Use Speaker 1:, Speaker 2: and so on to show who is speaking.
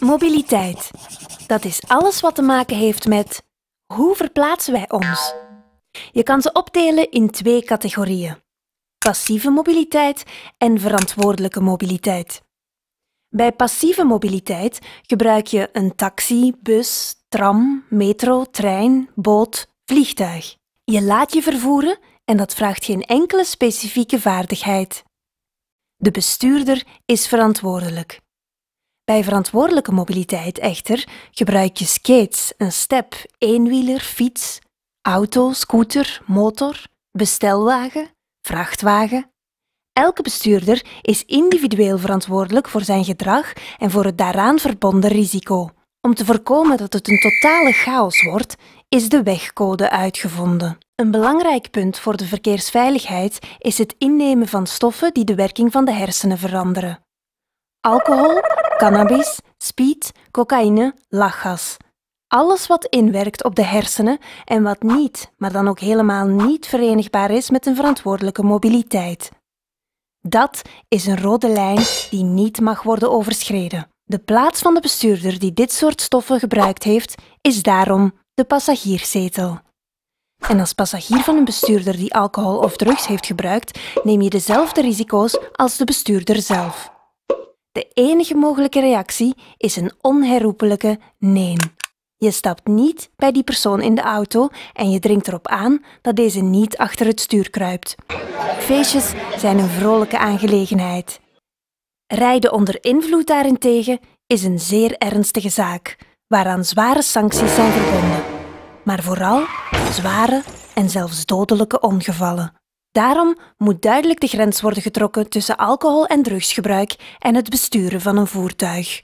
Speaker 1: Mobiliteit. Dat is alles wat te maken heeft met hoe verplaatsen wij ons? Je kan ze opdelen in twee categorieën: passieve mobiliteit en verantwoordelijke mobiliteit. Bij passieve mobiliteit gebruik je een taxi, bus, tram, metro, trein, boot, vliegtuig. Je laat je vervoeren en dat vraagt geen enkele specifieke vaardigheid. De bestuurder is verantwoordelijk. Bij verantwoordelijke mobiliteit echter gebruik je skates, een step, eenwieler, fiets, auto, scooter, motor, bestelwagen, vrachtwagen. Elke bestuurder is individueel verantwoordelijk voor zijn gedrag en voor het daaraan verbonden risico. Om te voorkomen dat het een totale chaos wordt, is de wegcode uitgevonden. Een belangrijk punt voor de verkeersveiligheid is het innemen van stoffen die de werking van de hersenen veranderen. Alcohol Cannabis, speed, cocaïne, lachgas. Alles wat inwerkt op de hersenen en wat niet, maar dan ook helemaal niet verenigbaar is met een verantwoordelijke mobiliteit. Dat is een rode lijn die niet mag worden overschreden. De plaats van de bestuurder die dit soort stoffen gebruikt heeft, is daarom de passagierszetel. En als passagier van een bestuurder die alcohol of drugs heeft gebruikt, neem je dezelfde risico's als de bestuurder zelf. De enige mogelijke reactie is een onherroepelijke nee. Je stapt niet bij die persoon in de auto en je dringt erop aan dat deze niet achter het stuur kruipt. Feestjes zijn een vrolijke aangelegenheid. Rijden onder invloed daarentegen is een zeer ernstige zaak, waaraan zware sancties zijn verbonden. Maar vooral zware en zelfs dodelijke ongevallen. Daarom moet duidelijk de grens worden getrokken tussen alcohol en drugsgebruik en het besturen van een voertuig.